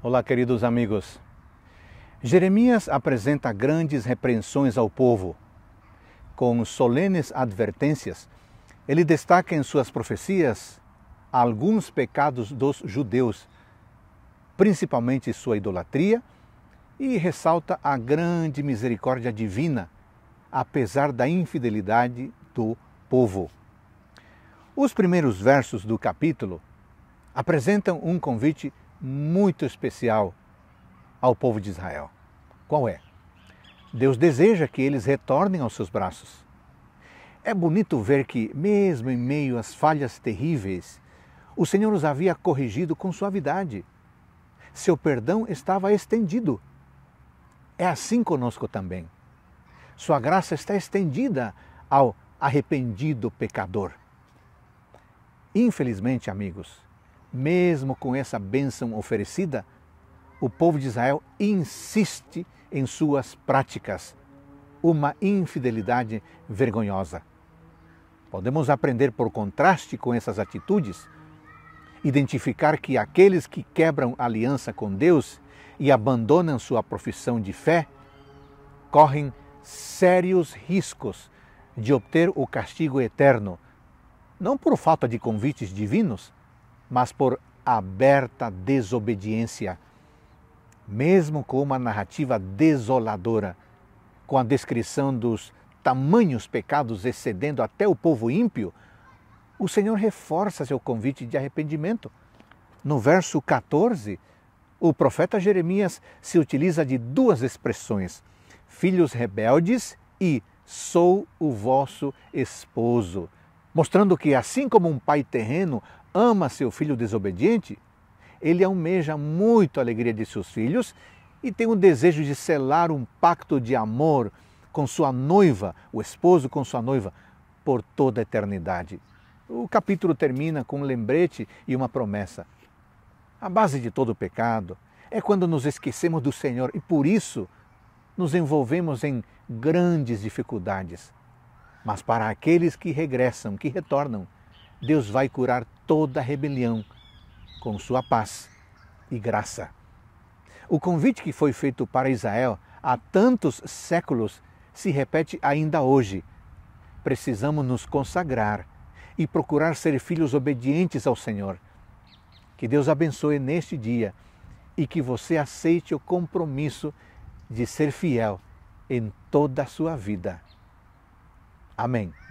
Olá, queridos amigos. Jeremias apresenta grandes repreensões ao povo. Com solenes advertências, ele destaca em suas profecias alguns pecados dos judeus, principalmente sua idolatria, e ressalta a grande misericórdia divina, apesar da infidelidade do povo. Os primeiros versos do capítulo apresentam um convite muito especial ao povo de Israel. Qual é? Deus deseja que eles retornem aos seus braços. É bonito ver que, mesmo em meio às falhas terríveis, o Senhor os havia corrigido com suavidade. Seu perdão estava estendido. É assim conosco também. Sua graça está estendida ao arrependido pecador. Infelizmente, amigos, mesmo com essa bênção oferecida, o povo de Israel insiste em suas práticas, uma infidelidade vergonhosa. Podemos aprender por contraste com essas atitudes, identificar que aqueles que quebram aliança com Deus e abandonam sua profissão de fé correm sérios riscos de obter o castigo eterno, não por falta de convites divinos, mas por aberta desobediência, mesmo com uma narrativa desoladora, com a descrição dos tamanhos pecados excedendo até o povo ímpio, o Senhor reforça seu convite de arrependimento. No verso 14, o profeta Jeremias se utiliza de duas expressões: filhos rebeldes e sou o vosso esposo, mostrando que assim como um pai terreno ama seu filho desobediente, ele almeja muito a alegria de seus filhos e tem o desejo de selar um pacto de amor com sua noiva, o esposo com sua noiva, por toda a eternidade. O capítulo termina com um lembrete e uma promessa. A base de todo pecado é quando nos esquecemos do Senhor e por isso nos envolvemos em grandes dificuldades. Mas para aqueles que regressam, que retornam, Deus vai curar toda rebelião com sua paz e graça. O convite que foi feito para Israel há tantos séculos se repete ainda hoje. Precisamos nos consagrar e procurar ser filhos obedientes ao Senhor. Que Deus abençoe neste dia e que você aceite o compromisso de ser fiel em toda a sua vida. Amém.